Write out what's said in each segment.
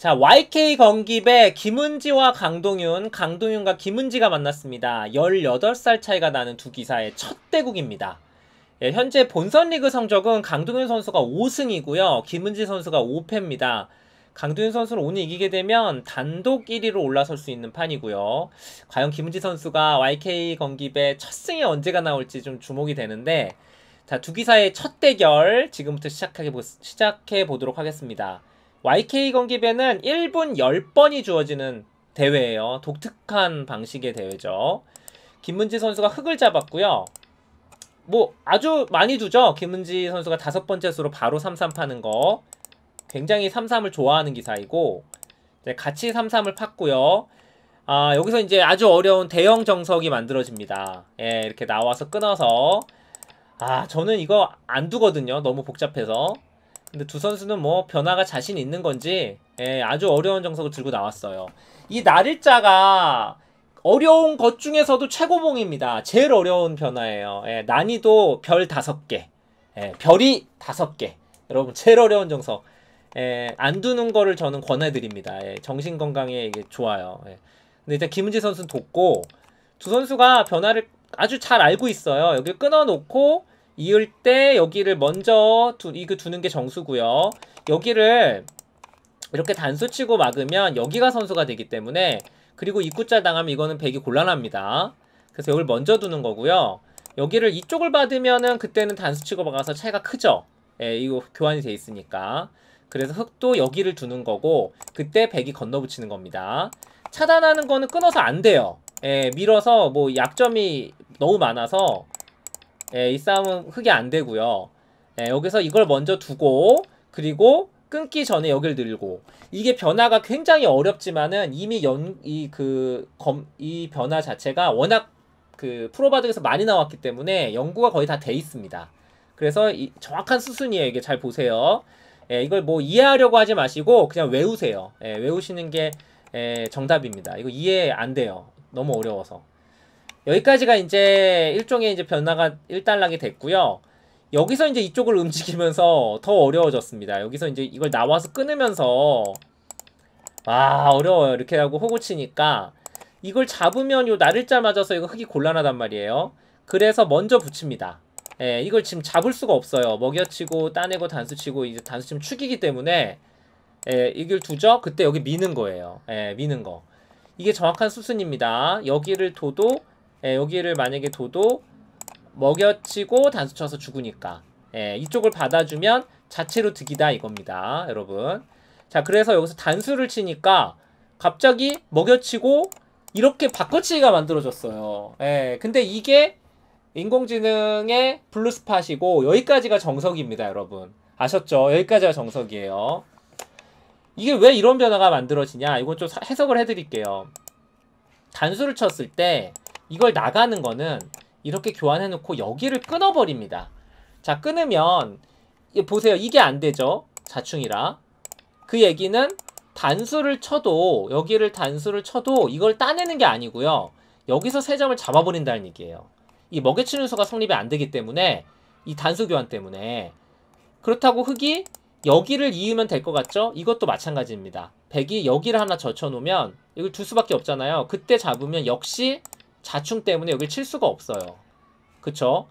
자, YK 건기배 김은지와 강동윤, 강동윤과 김은지가 만났습니다. 18살 차이가 나는 두 기사의 첫 대국입니다. 예, 현재 본선 리그 성적은 강동윤 선수가 5승이고요. 김은지 선수가 5패입니다. 강동윤 선수를 오늘 이기게 되면 단독 1위로 올라설 수 있는 판이고요. 과연 김은지 선수가 YK 건기배첫 승이 언제가 나올지 좀 주목이 되는데 자, 두 기사의 첫 대결 지금부터 시작해, 보, 시작해 보도록 하겠습니다. YK 건기배는 1분 10번이 주어지는 대회예요. 독특한 방식의 대회죠. 김문지 선수가 흙을 잡았고요. 뭐 아주 많이 주죠. 김문지 선수가 다섯 번째 수로 바로 3-3 파는 거. 굉장히 3-3을 좋아하는 기사이고 같이 3-3을 팠고요. 아, 여기서 이제 아주 어려운 대형 정석이 만들어집니다. 예, 이렇게 나와서 끊어서 아, 저는 이거 안 두거든요. 너무 복잡해서. 근데 두 선수는 뭐 변화가 자신 있는 건지 예, 아주 어려운 정석을 들고 나왔어요. 이날일자가 어려운 것 중에서도 최고봉입니다. 제일 어려운 변화예요. 예, 난이도 별 다섯 개, 예, 별이 다섯 개. 여러분 제일 어려운 정석 예, 안 두는 거를 저는 권해드립니다. 예, 정신 건강에 이게 좋아요. 예. 근데 일단 김은지 선수는 돕고 두 선수가 변화를 아주 잘 알고 있어요. 여기 끊어놓고 이을 때 여기를 먼저 두, 이거 그 두는 게 정수고요. 여기를 이렇게 단수 치고 막으면 여기가 선수가 되기 때문에 그리고 입구자 당하면 이거는 백이 곤란합니다. 그래서 여기를 먼저 두는 거고요. 여기를 이쪽을 받으면은 그때는 단수 치고 막아서 차이가 크죠. 예, 이거 교환이 돼 있으니까. 그래서 흙도 여기를 두는 거고 그때 백이 건너붙이는 겁니다. 차단하는 거는 끊어서 안 돼요. 예, 밀어서 뭐 약점이 너무 많아서 예, 이 싸움은 흑이 안 되고요. 예, 여기서 이걸 먼저 두고 그리고 끊기 전에 여길 늘고 이게 변화가 굉장히 어렵지만은 이미 연 이 그 검이 그 변화 자체가 워낙 그 프로바둑에서 많이 나왔기 때문에 연구가 거의 다 돼 있습니다. 그래서 이, 정확한 수순이에요. 이게 잘 보세요. 예, 이걸 뭐 이해하려고 하지 마시고 그냥 외우세요. 예, 외우시는 게 예, 정답입니다. 이거 이해 안 돼요. 너무 어려워서. 여기까지가 이제 일종의 이제 변화가 일단락이 됐고요. 여기서 이제 이쪽을 움직이면서 더 어려워졌습니다. 여기서 이제 이걸 나와서 끊으면서 아 어려워요. 이렇게 하고 호구 치니까 이걸 잡으면 요 나를자 맞아서 이거 흙이 곤란하단 말이에요. 그래서 먼저 붙입니다. 예, 이걸 지금 잡을 수가 없어요. 먹여치고 따내고 단수치고 이제 단수치면 축이기 때문에 예, 이걸 두죠? 그때 여기 미는 거예요. 예, 미는 거. 이게 정확한 수순입니다. 여기를 둬도 예, 여기를 만약에 둬도 먹여치고 단수 쳐서 죽으니까 예, 이쪽을 받아주면 자체로 득이다 이겁니다 여러분 자 그래서 여기서 단수를 치니까 갑자기 먹여치고 이렇게 바꿔치기가 만들어졌어요 예, 근데 이게 인공지능의 블루스팟이고 여기까지가 정석입니다 여러분 아셨죠? 여기까지가 정석이에요 이게 왜 이런 변화가 만들어지냐 이건 좀 해석을 해드릴게요 단수를 쳤을 때 이걸 나가는 거는 이렇게 교환해놓고 여기를 끊어버립니다. 자, 끊으면 보세요. 이게 안 되죠. 자충이라. 그 얘기는 단수를 쳐도 여기를 단수를 쳐도 이걸 따내는 게 아니고요. 여기서 세 점을 잡아버린다는 얘기예요. 이 먹여치는 수가 성립이 안 되기 때문에 이 단수 교환 때문에 그렇다고 흙이 여기를 이으면 될 것 같죠? 이것도 마찬가지입니다. 백이 여기를 하나 젖혀놓으면 이걸 두 수밖에 없잖아요. 그때 잡으면 역시 자충 때문에 여기 칠 수가 없어요. 그쵸?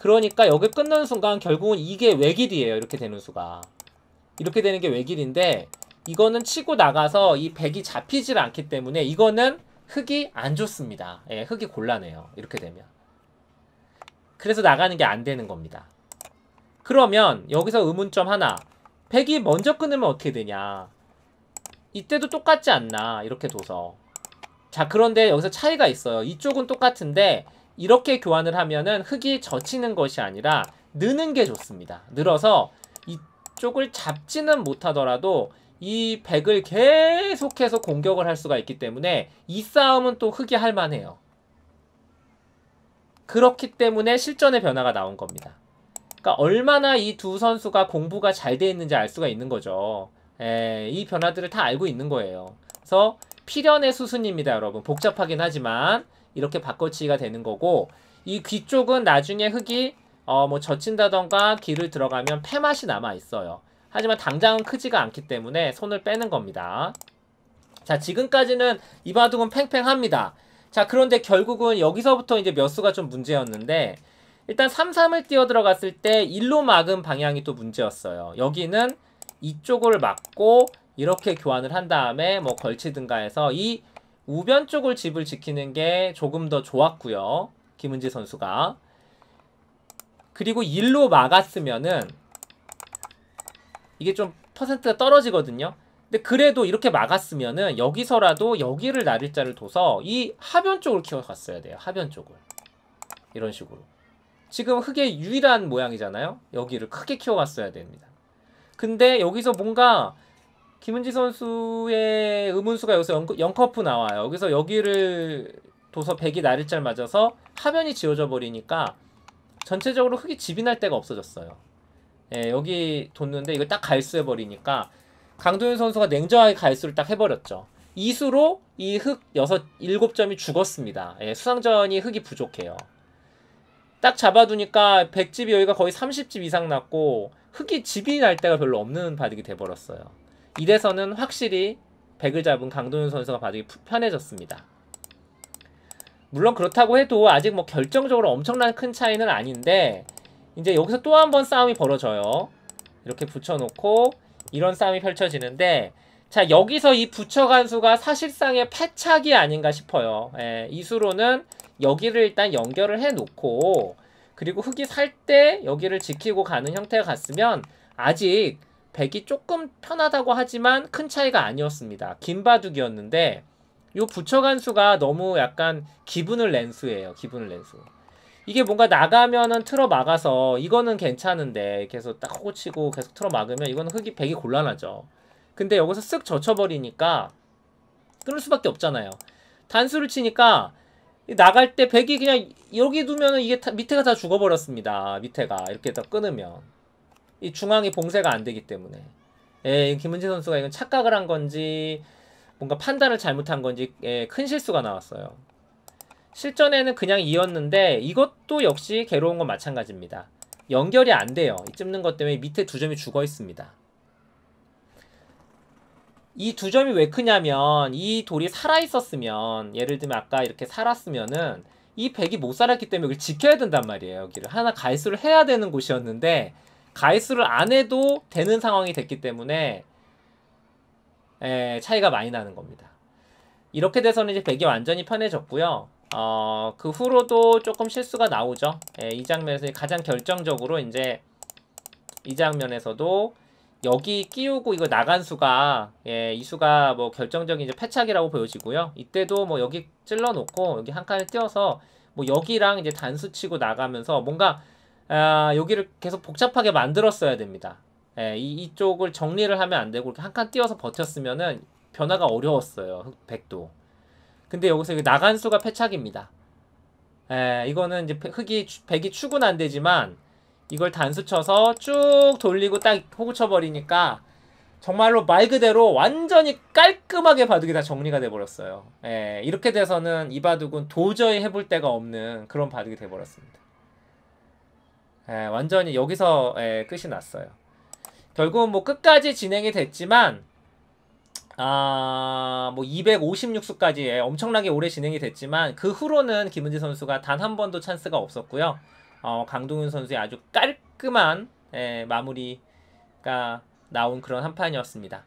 그러니까 여기 끝나는 순간 결국은 이게 외길이에요. 이렇게 되는 수가. 이렇게 되는 게 외길인데 이거는 치고 나가서 이 백이 잡히질 않기 때문에 이거는 흙이 안 좋습니다. 예, 흙이 곤란해요. 이렇게 되면. 그래서 나가는 게 안 되는 겁니다. 그러면 여기서 의문점 하나. 백이 먼저 끊으면 어떻게 되냐. 이때도 똑같지 않나. 이렇게 둬서. 자, 그런데 여기서 차이가 있어요. 이쪽은 똑같은데 이렇게 교환을 하면은 흙이 젖히는 것이 아니라 느는 게 좋습니다. 늘어서 이쪽을 잡지는 못하더라도 이 백을 계속해서 공격을 할 수가 있기 때문에 이 싸움은 또 흑이 할만해요. 그렇기 때문에 실전의 변화가 나온 겁니다. 그러니까 얼마나 이 두 선수가 공부가 잘 돼 있는지 알 수가 있는 거죠. 에, 예, 이 변화들을 다 알고 있는 거예요. 그래서 필연의 수순입니다, 여러분. 복잡하긴 하지만 이렇게 바꿔치기가 되는 거고 이 귀 쪽은 나중에 흙이 어, 뭐 젖힌다던가 귀를 들어가면 폐맛이 남아있어요. 하지만 당장은 크지가 않기 때문에 손을 빼는 겁니다. 자, 지금까지는 이 바둑은 팽팽합니다. 자, 그런데 결국은 여기서부터 이제 몇 수가 좀 문제였는데 일단 3, 3을 뛰어 들어갔을 때 1로 막은 방향이 또 문제였어요. 여기는 이쪽을 막고 이렇게 교환을 한 다음에 뭐 걸치든가 해서 이 우변 쪽을 집을 지키는 게 조금 더 좋았고요. 김은지 선수가. 그리고 1로 막았으면은 이게 좀 퍼센트가 떨어지거든요. 근데 그래도 이렇게 막았으면은 여기서라도 여기를 날일자를 둬서 이 하변 쪽을 키워갔어야 돼요. 하변 쪽을. 이런 식으로. 지금 흙의 유일한 모양이잖아요. 여기를 크게 키워갔어야 됩니다. 근데 여기서 뭔가 김은지 선수의 의문수가 여기서 0, 0커프 나와요. 여기서 여기를 도서 100이 날일자잘 맞아서 화면이 지워져 버리니까 전체적으로 흙이 집이 날 데가 없어졌어요. 예, 여기 뒀는데 이걸 딱 갈수해 버리니까 강도현 선수가 냉정하게 갈수를 딱 해버렸죠. 이수로 이 흙 6, 7점이 죽었습니다. 예, 수상전이 흙이 부족해요. 딱 잡아두니까 100집이 여기가 거의 30집 이상 났고 흙이 집이 날 데가 별로 없는 바둑이 돼버렸어요. 이래서는 확실히 백을 잡은 강동윤 선수가 바둑이 편해졌습니다. 물론 그렇다고 해도 아직 뭐 결정적으로 엄청난 큰 차이는 아닌데 이제 여기서 또 한 번 싸움이 벌어져요. 이렇게 붙여놓고 이런 싸움이 펼쳐지는데 자 여기서 이붙여간수가 사실상의 패착이 아닌가 싶어요. 예, 이수로는 여기를 일단 연결을 해놓고 그리고 흙이 살 때 여기를 지키고 가는 형태가 갔으면 아직 백이 조금 편하다고 하지만 큰 차이가 아니었습니다. 긴 바둑이었는데 요붙여간수가 너무 약간 기분을 낸 수예요. 기분을 낸 수. 이게 뭔가 나가면은 틀어 막아서 이거는 괜찮은데 계속 딱 호치고 계속 틀어 막으면 이거는 흑이 백이 곤란하죠. 근데 여기서 쓱 젖혀버리니까 끊을 수밖에 없잖아요. 단수를 치니까 나갈 때 백이 그냥 여기 두면은 이게 다, 밑에가 다 죽어버렸습니다. 밑에가 이렇게 딱 끊으면 이 중앙이 봉쇄가 안 되기 때문에 예, 김은지 선수가 이건 착각을 한 건지 뭔가 판단을 잘못한 건지 예, 큰 실수가 나왔어요. 실전에는 그냥 이었는데 이것도 역시 괴로운 건 마찬가지입니다. 연결이 안 돼요. 이 찝는 것 때문에 밑에 두 점이 죽어 있습니다. 이 두 점이 왜 크냐면 이 돌이 살아있었으면 예를 들면 아까 이렇게 살았으면은 이 백이 못 살았기 때문에 여기 지켜야 된단 말이에요. 여기를 하나 갈수를 해야 되는 곳이었는데 가이스를 안 해도 되는 상황이 됐기 때문에 에, 예, 차이가 많이 나는 겁니다. 이렇게 돼서는 이제 백이 완전히 편해졌고요. 어, 그 후로도 조금 실수가 나오죠. 에, 예, 이 장면에서 가장 결정적으로 이제 이 장면에서도 여기 끼우고 이거 나간 수가 예, 이 수가 뭐 결정적인 이제 패착이라고 보여지고요. 이때도 뭐 여기 찔러 놓고 여기 한 칸을 띄어서 뭐 여기랑 이제 단수 치고 나가면서 뭔가 아, 여기를 계속 복잡하게 만들었어야 됩니다. 예, 이, 이쪽을 정리를 하면 안 되고 이렇게 한 칸 띄어서 버텼으면은 변화가 어려웠어요. 흑백도. 근데 여기서 나간 수가 패착입니다. 예, 이거는 이제 흑이 백이 축은 안 되지만 이걸 단수 쳐서 쭉 돌리고 딱 호구 쳐버리니까 정말로 말 그대로 완전히 깔끔하게 바둑이 다 정리가 돼버렸어요. 예, 이렇게 돼서는 이 바둑은 도저히 해볼 데가 없는 그런 바둑이 돼버렸습니다. 예, 완전히 여기서 예, 끝이 났어요. 결국은 뭐 끝까지 진행이 됐지만 아, 뭐 256수까지 엄청나게 오래 진행이 됐지만 그 후로는 김은지 선수가 단 한 번도 찬스가 없었고요. 어, 강동윤 선수의 아주 깔끔한 예, 마무리가 나온 그런 한 판이었습니다.